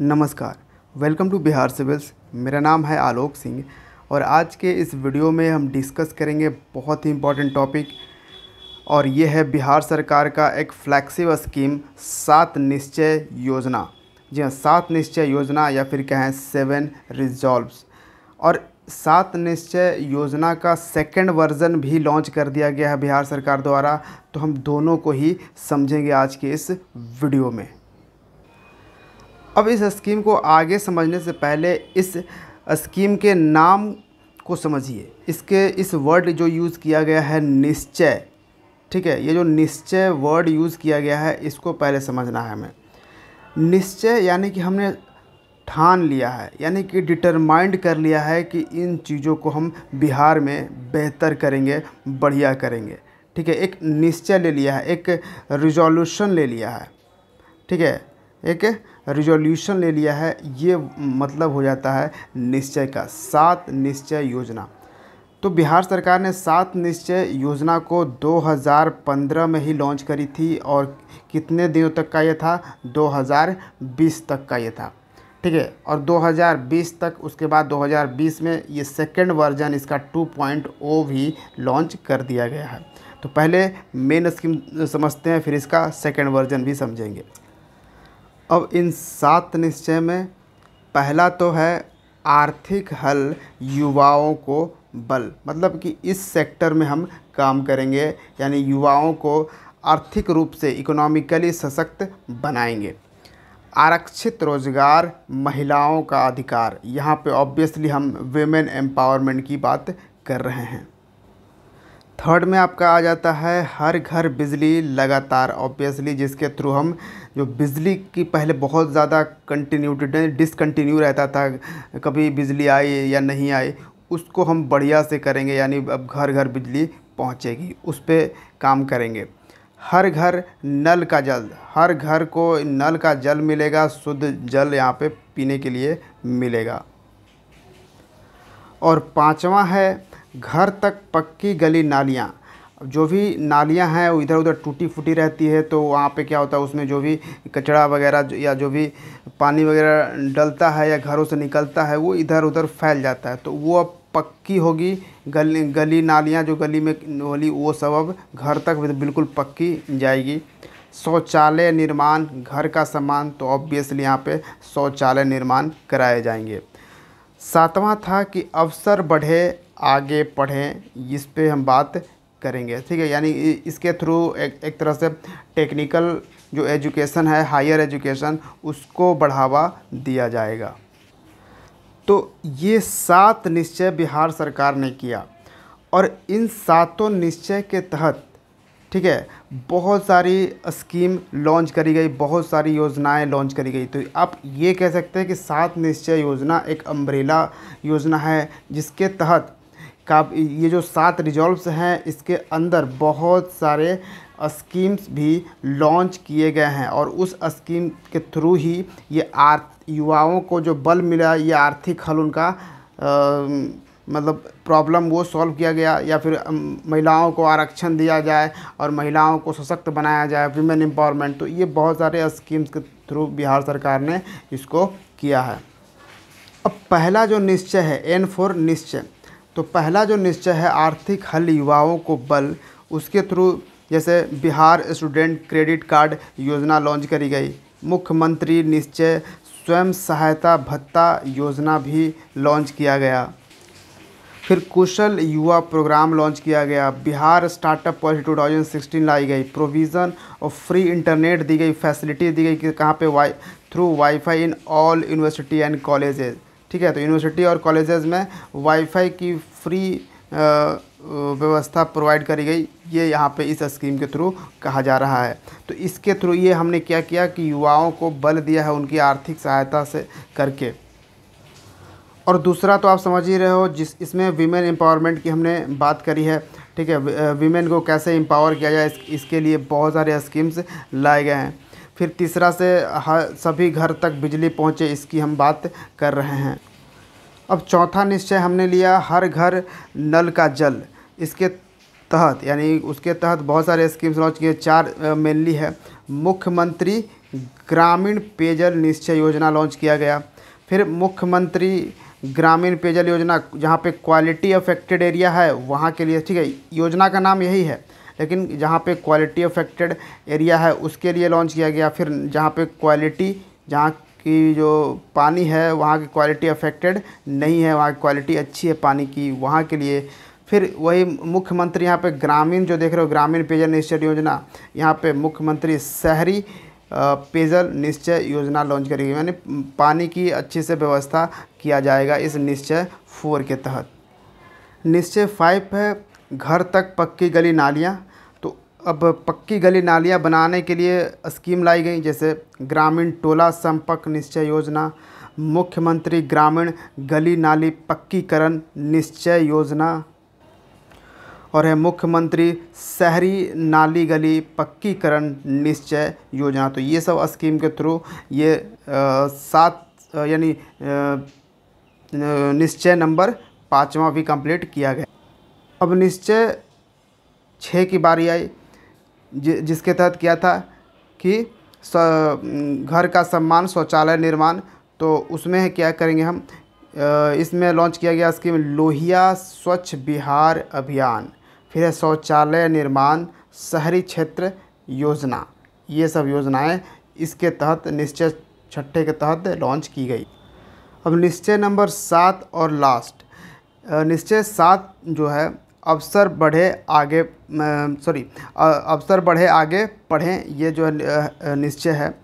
नमस्कार welcome to Bihar civils मेरा नाम है आलोक सिंह और आज के इस वीडियो में हम डिस्कस करेंगे बहुत ही इम्पोर्टेंट टॉपिक और ये है बिहार सरकार का एक फ्लैक्सिव स्कीम सात निश्चय योजना जी हाँ सात निश्चय योजना या फिर कहें सेवन रिजॉल्व्स और सात निश्चय योजना का सेकंड वर्जन भी लॉन्च कर दिया गया है बिहार सरकार द्वारा तो हम दोनों को ही समझेंगे आज के इस वीडियो में अब इस स्कीम को आगे समझने से पहले इस स्कीम के नाम को समझिए इसके इस वर्ड जो यूज़ किया गया है निश्चय ठीक है ये जो निश्चय वर्ड यूज़ किया गया है इसको पहले समझना है हमें निश्चय यानी कि हमने ठान लिया है यानी कि डिटरमाइंड कर लिया है कि इन चीज़ों को हम बिहार में बेहतर करेंगे बढ़िया करेंगे ठीक है एक निश्चय ले लिया है एक रिजोल्यूशन ले लिया है ठीक है एक रिजोल्यूशन ले लिया है ये मतलब हो जाता है निश्चय का सात निश्चय योजना तो बिहार सरकार ने सात निश्चय योजना को 2015 में ही लॉन्च करी थी और कितने दिनों तक का ये था 2020 तक का ये था ठीक है और 2020 तक उसके बाद 2020 में ये सेकेंड वर्जन इसका 2.0 भी लॉन्च कर दिया गया है तो पहले मेन स्कीम समझते हैं फिर इसका सेकेंड वर्जन भी समझेंगे अब इन सात निश्चय में पहला तो है आर्थिक हल युवाओं को बल मतलब कि इस सेक्टर में हम काम करेंगे यानी युवाओं को आर्थिक रूप से इकोनॉमिकली सशक्त बनाएंगे आरक्षित रोजगार महिलाओं का अधिकार यहाँ पे ऑब्वियसली हम वेमेन एम्पावरमेंट की बात कर रहे हैं थर्ड में आपका आ जाता है हर घर बिजली लगातार ऑब्वियसली जिसके थ्रू हम जो बिजली की पहले बहुत ज़्यादा कंटिन्यूटी डिसकंटिन्यू रहता था कभी बिजली आई या नहीं आई उसको हम बढ़िया से करेंगे यानी अब घर घर बिजली पहुंचेगी उस पर काम करेंगे हर घर नल का जल हर घर को नल का जल मिलेगा शुद्ध जल यहाँ पे पीने के लिए मिलेगा और पाँचवा है घर तक पक्की गली नालियाँ जो भी नालियाँ हैं वो इधर उधर टूटी फूटी रहती है तो वहाँ पे क्या होता है उसमें जो भी कचरा वगैरह या जो भी पानी वगैरह डलता है या घरों से निकलता है वो इधर उधर फैल जाता है तो वो अब पक्की होगी गली गली नालियाँ जो गली में होली वो सब अब घर तक बिल्कुल पक्की जाएगी शौचालय निर्माण घर का सामान तो ऑब्वियसली यहाँ पर शौचालय निर्माण कराए जाएंगे सातवां था कि अवसर बढ़े आगे पढ़ें इस पर हम बात करेंगे ठीक है यानी इसके थ्रू एक एक तरह से टेक्निकल जो एजुकेशन है हायर एजुकेशन उसको बढ़ावा दिया जाएगा तो ये सात निश्चय बिहार सरकार ने किया और इन सातों निश्चय के तहत ठीक है बहुत सारी स्कीम लॉन्च करी गई बहुत सारी योजनाएं लॉन्च करी गई तो आप ये कह सकते हैं कि सात निश्चय योजना एक अम्ब्रेला योजना है जिसके तहत का ये जो सात रिजॉल्व्स हैं इसके अंदर बहुत सारे स्कीम्स भी लॉन्च किए गए हैं और उस स्कीम के थ्रू ही ये आर युवाओं को जो बल मिला ये आर्थिक हल उनका आ, मतलब प्रॉब्लम वो सॉल्व किया गया या फिर महिलाओं को आरक्षण दिया जाए और महिलाओं को सशक्त बनाया जाए वीमेन एम्पावरमेंट तो ये बहुत सारे स्कीम्स के थ्रू बिहार सरकार ने इसको किया है अब पहला जो निश्चय है एन फोर निश्चय तो पहला जो निश्चय है आर्थिक हल युवाओं को बल उसके थ्रू जैसे बिहार स्टूडेंट क्रेडिट कार्ड योजना लॉन्च करी गई मुख्यमंत्री निश्चय स्वयं सहायता भत्ता योजना भी लॉन्च किया गया फिर कुशल युवा प्रोग्राम लॉन्च किया गया Bihar startup policy two thousand sixteen लाई गई प्रोविज़न और फ्री इंटरनेट दी गई फैसिलिटी दी गई कि कहाँ पे वाई through WiFi in all university and colleges ठीक है तो यूनिवर्सिटी और कॉलेजेस में वाईफाई की फ्री व्यवस्था प्रोवाइड करी गई ये यहाँ पे इस स्कीम के थ्रू कहा जा रहा है तो इसके थ्रू ये हमने क्या किया कि युवाओं को बल दिया है उनकी आर्थिक सहायता से करके और दूसरा तो आप समझ ही रहे हो जिस इसमें वीमेन एम्पावरमेंट की हमने बात करी है ठीक है वीमेन को कैसे एम्पावर किया जाए इस, इसके लिए बहुत सारे स्कीम्स लाए गए हैं फिर तीसरा से हर सभी घर तक बिजली पहुँचे इसकी हम बात कर रहे हैं अब चौथा निश्चय हमने लिया हर घर नल का जल इसके तहत यानी उसके तहत बहुत सारे स्कीम्स लॉन्च किए चार मेनली है मुख्यमंत्री ग्रामीण पेयजल निश्चय योजना लॉन्च किया गया फिर मुख्यमंत्री ग्रामीण पेयजल योजना जहाँ पे क्वालिटी अफेक्टेड एरिया है वहाँ के लिए ठीक है योजना का नाम यही है लेकिन जहाँ पे क्वालिटी अफेक्टेड एरिया है उसके लिए लॉन्च किया गया फिर जहाँ पे क्वालिटी जहाँ की जो पानी है वहाँ की क्वालिटी अफेक्टेड नहीं है वहाँ की क्वालिटी अच्छी है पानी की वहाँ के लिए फिर वही मुख्यमंत्री यहाँ पे ग्रामीण जो देख रहे हो ग्रामीण पेयजल निश्चय योजना यहाँ पे मुख्यमंत्री शहरी पेयजल निश्चय योजना लॉन्च करेगी यानी पानी की अच्छे से व्यवस्था किया जाएगा इस निश्चय फोर के तहत निश्चय फाइव है घर तक पक्की गली नालियाँ तो अब पक्की गली नालियाँ बनाने के लिए स्कीम लाई गई जैसे ग्रामीण टोला संपर्क निश्चय योजना मुख्यमंत्री ग्रामीण गली नाली पक्कीकरण निश्चय योजना और है मुख्यमंत्री शहरी नाली गली पक्कीकरण निश्चय योजना तो ये सब स्कीम के थ्रू ये सात यानी निश्चय नंबर पाँचवा भी कंप्लीट किया गया अब निश्चय छः की बारी आई जि, जिसके तहत किया था कि घर का सम्मान शौचालय निर्माण तो उसमें क्या करेंगे हम इसमें लॉन्च किया गया स्कीम लोहिया स्वच्छ बिहार अभियान फिर है शौचालय निर्माण शहरी क्षेत्र योजना ये सब योजनाएं इसके तहत निश्चय छठे के तहत लॉन्च की गई अब निश्चय नंबर सात और लास्ट निश्चय सात जो है अवसर बढ़े आगे सॉरी अवसर बढ़े आगे पढ़ें ये जो निश्चय है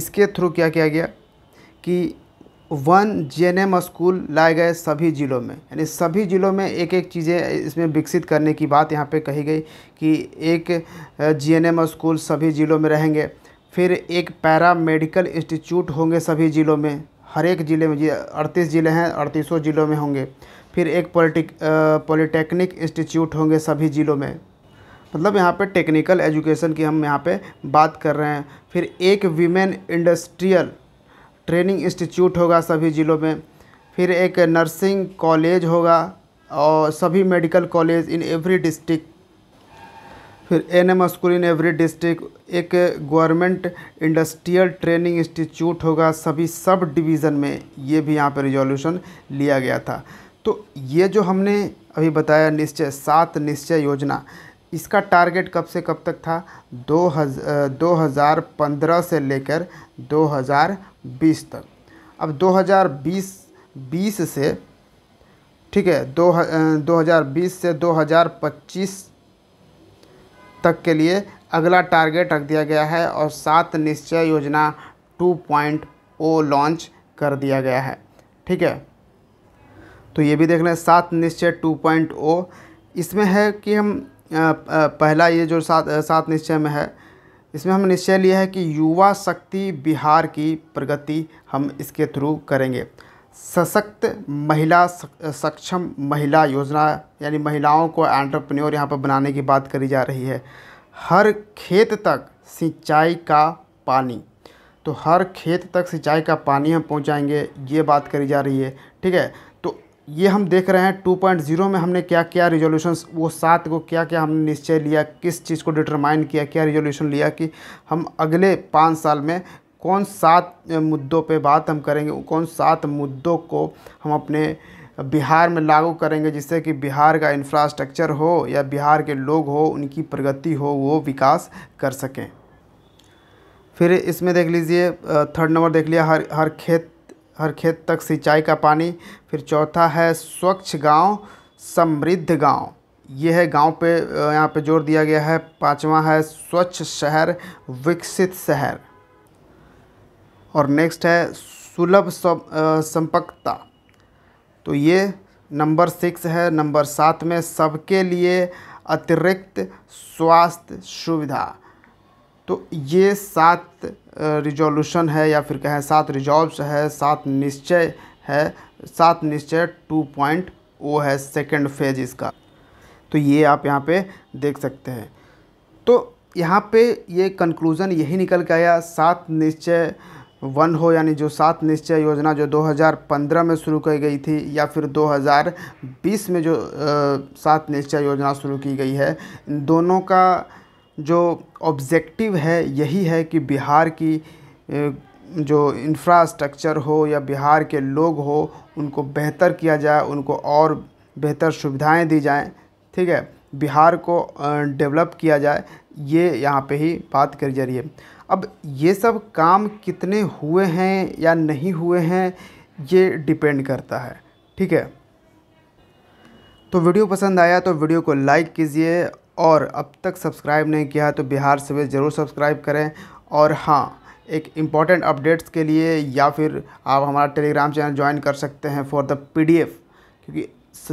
इसके थ्रू क्या किया गया कि वन जीएनएम स्कूल लाए गए सभी ज़िलों में यानी सभी ज़िलों में एक एक चीज़ें इसमें विकसित करने की बात यहाँ पे कही गई कि एक जीएनएम स्कूल सभी ज़िलों में रहेंगे फिर एक पैरा मेडिकल इंस्टीट्यूट होंगे सभी ज़िलों में हर एक ज़िले में जी अड़तीस ज़िले हैं अड़तीसों ज़िलों में होंगे फिर एक पॉलिटिक पॉलिटेक्निक इंस्टीट्यूट होंगे सभी ज़िलों में मतलब यहाँ पे टेक्निकल एजुकेशन की हम यहाँ पे बात कर रहे हैं फिर एक वीमेन इंडस्ट्रियल ट्रेनिंग इंस्टीट्यूट होगा सभी ज़िलों में फिर एक नर्सिंग कॉलेज होगा और सभी medical college in every district फिर N M school in every district एक गवर्नमेंट इंडस्ट्रियल ट्रेनिंग इंस्टीट्यूट होगा सभी सब डिवीज़न में ये भी यहाँ पर रिजोल्यूशन लिया गया था तो ये जो हमने अभी बताया निश्चय सात निश्चय योजना इसका टारगेट कब से कब तक था दो दो हज़ार पंद्रह से लेकर दो हज़ार बीस तक अब दो हज़ार बीस बीस से ठीक है दो दो हज़ार बीस से दो हज़ार पच्चीस तक के लिए अगला टारगेट रख दिया गया है और सात निश्चय योजना टू पॉइंट ओ लॉन्च कर दिया गया है ठीक है तो ये भी देखना है सात निश्चय टू पॉइंट ओ इसमें है कि हम पहला ये जो सात सात निश्चय में है इसमें हम निश्चय लिया है कि युवा शक्ति बिहार की प्रगति हम इसके थ्रू करेंगे सशक्त महिला सक्षम महिला योजना यानी महिलाओं को एंटरप्रेन्योर यहाँ पर बनाने की बात करी जा रही है हर खेत तक सिंचाई का पानी तो हर खेत तक सिंचाई का पानी हम पहुँचाएंगे ये बात करी जा रही है ठीक है ये हम देख रहे हैं 2.0 में हमने क्या क्या रिजोल्यूशंस वो सात को क्या क्या हमने निश्चय लिया किस चीज़ को डिटरमाइन किया क्या रिजोल्यूशन लिया कि हम अगले पाँच साल में कौन सात मुद्दों पे बात हम करेंगे कौन सात मुद्दों को हम अपने बिहार में लागू करेंगे जिससे कि बिहार का इंफ्रास्ट्रक्चर हो या बिहार के लोग हो उनकी प्रगति हो वो विकास कर सकें फिर इसमें देख लीजिए थर्ड नंबर देख लिया हर हर खेत हर खेत तक सिंचाई का पानी फिर चौथा है स्वच्छ गांव समृद्ध गांव ये है गांव पे यहाँ पे जोर दिया गया है पांचवा है स्वच्छ शहर विकसित शहर और नेक्स्ट है सुलभ संपकता तो ये नंबर सिक्स है नंबर सात में सबके लिए अतिरिक्त स्वास्थ्य सुविधा तो ये सात रिजोल्यूशन है या फिर कहें सात रिजॉल्व है सात निश्चय है सात निश्चय टू पॉइंट ओ है सेकेंड फेज इसका तो ये आप यहाँ पे देख सकते हैं तो यहाँ पे ये कंक्लूज़न यही निकल के आया सात निश्चय वन हो यानी जो सात निश्चय योजना जो 2015 में शुरू की गई थी या फिर 2020 में जो सात निश्चय योजना शुरू की गई है इन दोनों का जो ऑब्जेक्टिव है यही है कि बिहार की जो इंफ्रास्ट्रक्चर हो या बिहार के लोग हो उनको बेहतर किया जाए उनको और बेहतर सुविधाएं दी जाएं ठीक है बिहार को डेवलप किया जाए ये यहाँ पे ही बात कर जा रही है अब ये सब काम कितने हुए हैं या नहीं हुए हैं ये डिपेंड करता है ठीक है तो वीडियो पसंद आया तो वीडियो को लाइक कीजिए और अब तक सब्सक्राइब नहीं किया तो बिहार सिविल ज़रूर सब्सक्राइब करें और हाँ एक इम्पॉर्टेंट अपडेट्स के लिए या फिर आप हमारा टेलीग्राम चैनल ज्वाइन कर सकते हैं फॉर द पीडीएफ क्योंकि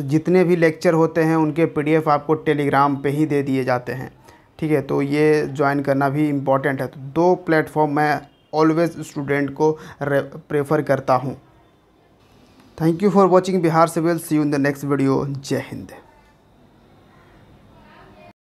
जितने भी लेक्चर होते हैं उनके पीडीएफ आपको टेलीग्राम पे ही दे दिए जाते हैं ठीक है तो ये ज्वाइन करना भी इम्पॉर्टेंट है तो दो प्लेटफॉर्म मैं ऑलवेज़ स्टूडेंट को प्रेफर करता हूँ thank you for watching Bihar civil see you in the next video जय हिंद